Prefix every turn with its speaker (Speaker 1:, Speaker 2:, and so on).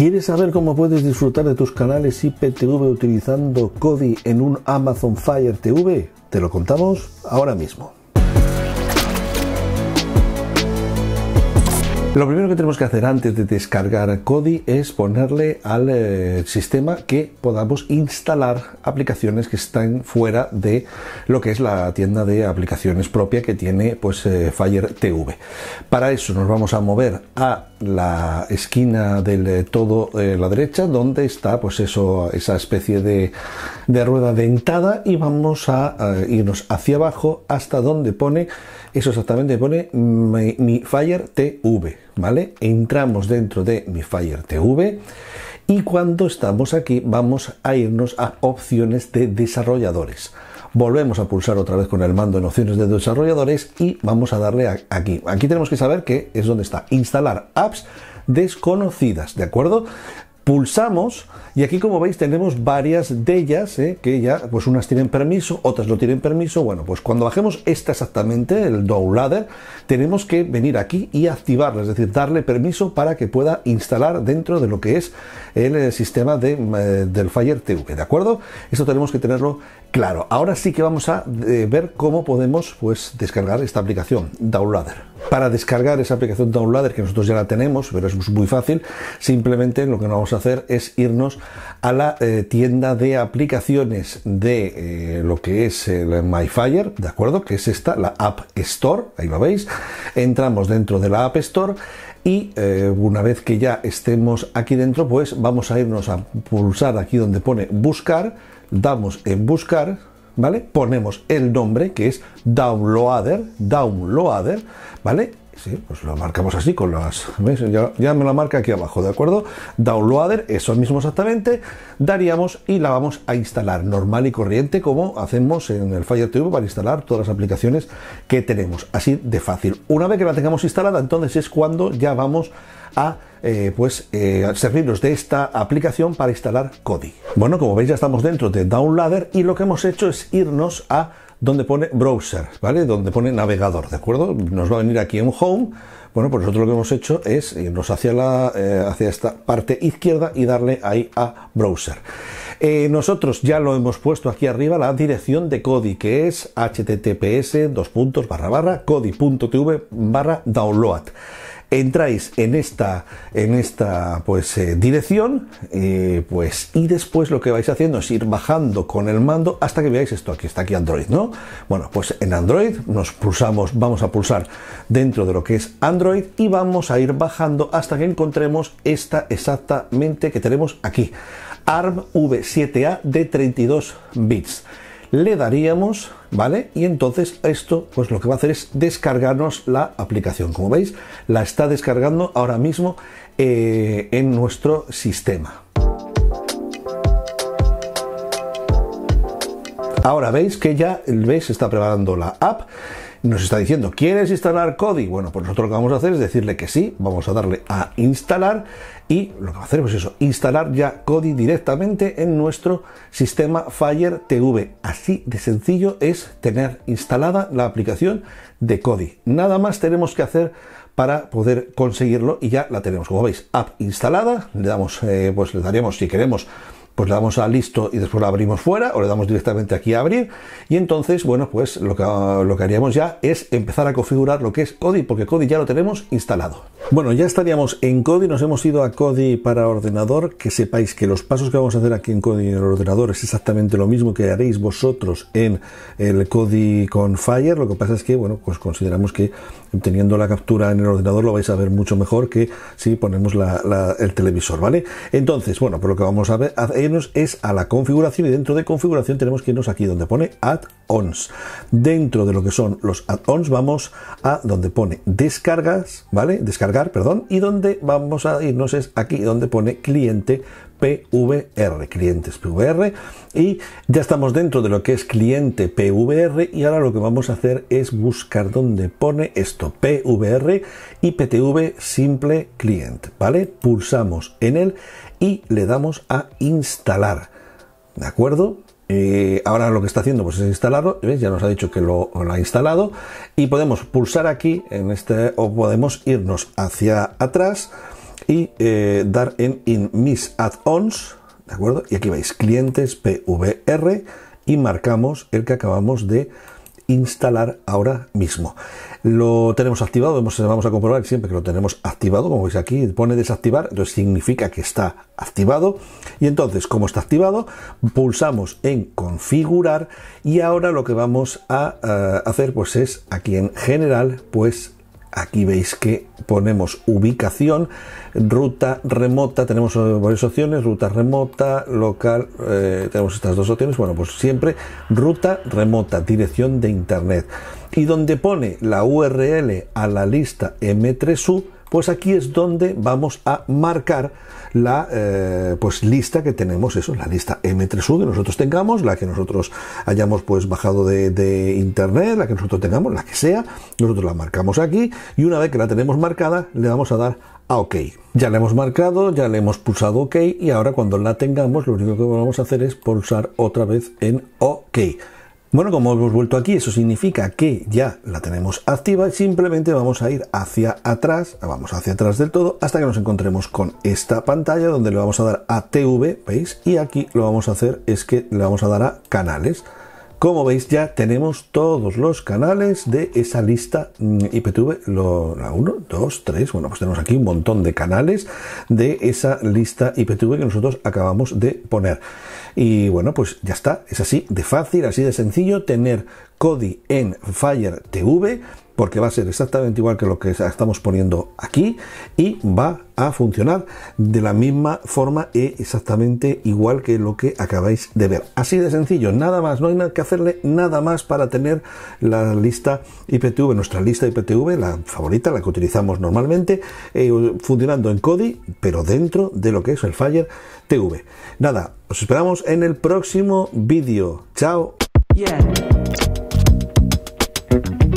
Speaker 1: ¿Quieres saber cómo puedes disfrutar de tus canales IPTV utilizando Kodi en un Amazon Fire TV? Te lo contamos ahora mismo. Lo primero que tenemos que hacer antes de descargar Kodi es ponerle al eh, sistema que podamos instalar aplicaciones que están fuera de lo que es la tienda de aplicaciones propia que tiene pues eh, Fire TV. Para eso nos vamos a mover a la esquina del eh, todo eh, la derecha donde está pues eso esa especie de, de rueda dentada y vamos a, eh, irnos hacia abajo hasta donde pone eso exactamente pone mi, Fire TV vale entramos dentro de mi Fire TV y cuando estamos aquí vamos a irnos a opciones de desarrolladores volvemos a pulsar otra vez con el mando en opciones de desarrolladores y vamos a darle aquí. Aquí tenemos que saber que es donde está instalar apps desconocidas, ¿de acuerdo? pulsamos y aquí como veis tenemos varias de ellas ¿eh? que ya pues unas tienen permiso otras no tienen permiso bueno pues cuando bajemos esta exactamente el downloader tenemos que venir aquí y activarla es decir darle permiso para que pueda instalar dentro de lo que es el, eh, sistema de, eh, del Fire TV de acuerdo esto tenemos que tenerlo claro ahora sí que vamos a ver cómo podemos pues descargar esta aplicación downloader para descargar esa aplicación Downloader, que nosotros ya la tenemos, pero es muy fácil, simplemente lo que vamos a hacer es irnos a la eh, tienda de aplicaciones de eh, lo que es el MyFire, ¿de acuerdo? Que es esta, la App Store, ahí lo veis. Entramos dentro de la App Store y eh, una vez que ya estemos aquí dentro, pues vamos a irnos a pulsar aquí donde pone buscar, damos en buscar, ¿vale? Ponemos el nombre que es downloader, downloader, ¿vale? Sí, pues lo marcamos así con las... ¿ves? Ya, me lo marca aquí abajo, ¿de acuerdo? Downloader, eso mismo exactamente, daríamos y la vamos a instalar normal y corriente como hacemos en el Fire TV para instalar todas las aplicaciones que tenemos. Así de fácil. Una vez que la tengamos instalada, entonces es cuando ya vamos a eh, pues eh, servirnos de esta aplicación para instalar Kodi. Bueno, como veis ya estamos dentro de Downloader y lo que hemos hecho es irnos a donde pone browser, ¿vale? Donde pone navegador, ¿de acuerdo? Nos va a venir aquí en home. Bueno, pues nosotros lo que hemos hecho es irnos hacia, la, eh, hacia esta parte izquierda y darle ahí a browser. Eh, nosotros ya lo hemos puesto aquí arriba la dirección de Kodi, que es https dos puntos barra barra barra download entráis en esta, en esta pues, eh, dirección eh, pues, y después lo que vais haciendo es ir bajando con el mando hasta que veáis esto aquí, está aquí Android, ¿no? Bueno, pues en Android nos pulsamos, vamos a pulsar dentro de lo que es Android y vamos a ir bajando hasta que encontremos esta exactamente que tenemos aquí, ARM V7A de 32 bits le daríamos, ¿vale? Y entonces esto, pues lo que va a hacer es descargarnos la aplicación. Como veis, la está descargando ahora mismo eh, en nuestro sistema. Ahora veis que ya, el se está preparando la app. Nos está diciendo, ¿quieres instalar Kodi? Bueno, pues nosotros lo que vamos a hacer es decirle que sí, vamos a darle a instalar y lo que va a hacer es eso, instalar ya Kodi directamente en nuestro sistema Fire TV. Así de sencillo es tener instalada la aplicación de Kodi. Nada más tenemos que hacer para poder conseguirlo y ya la tenemos. Como veis, app instalada, le damos, eh, pues le daremos si queremos pues le damos a listo y después lo abrimos fuera o le damos directamente aquí a abrir y entonces, bueno, pues lo que, lo que haríamos ya es empezar a configurar lo que es Kodi porque Kodi ya lo tenemos instalado. Bueno, ya estaríamos en Cody. nos hemos ido a Cody para ordenador, que sepáis que los pasos que vamos a hacer aquí en Kodi en el ordenador es exactamente lo mismo que haréis vosotros en el Cody con Fire, lo que pasa es que, bueno, pues consideramos que teniendo la captura en el ordenador lo vais a ver mucho mejor que si ponemos el televisor, ¿vale? Entonces, bueno, pues lo que vamos a, ver, es a la configuración y dentro de configuración tenemos que irnos aquí donde pone Add Dentro de lo que son los add-ons vamos a donde pone descargas, ¿vale? Descargar, perdón, y donde vamos a irnos es aquí donde pone cliente PVR, clientes PVR, y ya estamos dentro de lo que es cliente PVR y ahora lo que vamos a hacer es buscar donde pone esto, PVR y PTV simple client, ¿vale? Pulsamos en él y le damos a instalar, ¿de acuerdo? Eh, ahora lo que está haciendo pues, es instalarlo, ya nos ha dicho que lo, ha instalado y podemos pulsar aquí en este o podemos irnos hacia atrás y eh, dar en In Mis Add-ons, ¿de acuerdo? Y aquí veis clientes PVR y marcamos el que acabamos de instalar ahora mismo. Lo tenemos activado, vamos, a comprobar siempre que lo tenemos activado, como veis aquí, pone desactivar, entonces significa que está activado. Y entonces, como está activado, pulsamos en configurar y ahora lo que vamos a eh, hacer pues es aquí en general, pues Aquí veis que ponemos ubicación, ruta remota, tenemos varias opciones, ruta remota, local, eh, tenemos estas dos opciones, bueno, pues siempre ruta remota, dirección de internet. Y donde pone la URL a la lista M3U, pues aquí es donde vamos a marcar la eh, pues lista que tenemos, eso, la lista M3U que nosotros tengamos, la que nosotros hayamos pues bajado de, de internet, la que nosotros tengamos, la que sea, nosotros la marcamos aquí y una vez que la tenemos marcada le vamos a dar a OK. Ya la hemos marcado, ya le hemos pulsado OK y ahora cuando la tengamos lo único que vamos a hacer es pulsar otra vez en OK. Bueno, como hemos vuelto aquí, eso significa que ya la tenemos activa y simplemente vamos a ir hacia atrás, vamos hacia atrás del todo, hasta que nos encontremos con esta pantalla donde le vamos a dar a TV, ¿veis? Y aquí lo vamos a hacer es que le vamos a dar a canales. Como veis ya tenemos todos los canales de esa lista mm, IPTV, lo, la 1, 2, 3, bueno pues tenemos aquí un montón de canales de esa lista IPTV que nosotros acabamos de poner. Y bueno pues ya está, es así de fácil, así de sencillo tener Codi en Fire TV, porque va a ser exactamente igual que lo que estamos poniendo aquí y va a funcionar de la misma forma e exactamente igual que lo que acabáis de ver. Así de sencillo, nada más, no hay nada que hacerle nada más para tener la lista IPTV, nuestra lista IPTV, la favorita, la que utilizamos normalmente, eh, funcionando en CODI, pero dentro de lo que es el Fire TV. Nada, os esperamos en el próximo vídeo. Chao. Thank you.